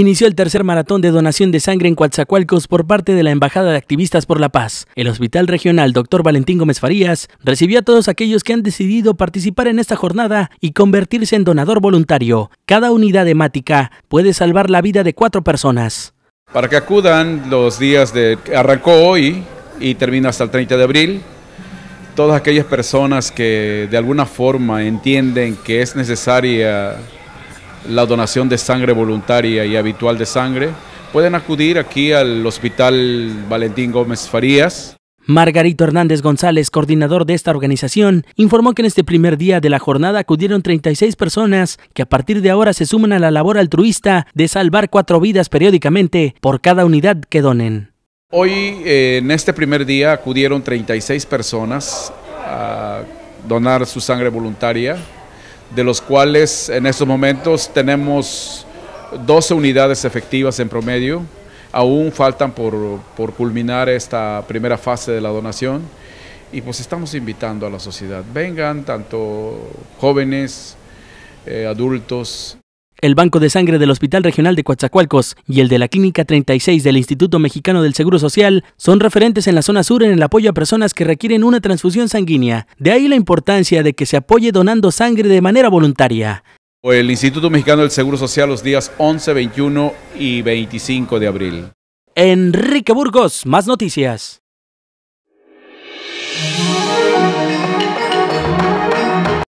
inició el tercer maratón de donación de sangre en Coatzacoalcos por parte de la Embajada de Activistas por la Paz. El Hospital Regional Dr. Valentín Gómez Farías recibió a todos aquellos que han decidido participar en esta jornada y convertirse en donador voluntario. Cada unidad hemática puede salvar la vida de cuatro personas. Para que acudan los días de... arrancó hoy y termina hasta el 30 de abril todas aquellas personas que de alguna forma entienden que es necesaria la donación de sangre voluntaria y habitual de sangre, pueden acudir aquí al Hospital Valentín Gómez Farías. Margarito Hernández González, coordinador de esta organización, informó que en este primer día de la jornada acudieron 36 personas que a partir de ahora se suman a la labor altruista de salvar cuatro vidas periódicamente por cada unidad que donen. Hoy, eh, en este primer día, acudieron 36 personas a donar su sangre voluntaria de los cuales en estos momentos tenemos 12 unidades efectivas en promedio. Aún faltan por, culminar esta primera fase de la donación y pues estamos invitando a la sociedad. Vengan tanto jóvenes, eh, adultos. El banco de sangre del Hospital Regional de Coatzacoalcos y el de la Clínica 36 del Instituto Mexicano del Seguro Social son referentes en la zona sur en el apoyo a personas que requieren una transfusión sanguínea. De ahí la importancia de que se apoye donando sangre de manera voluntaria. El Instituto Mexicano del Seguro Social los días 11, 21 y 25 de abril. Enrique Burgos, más noticias.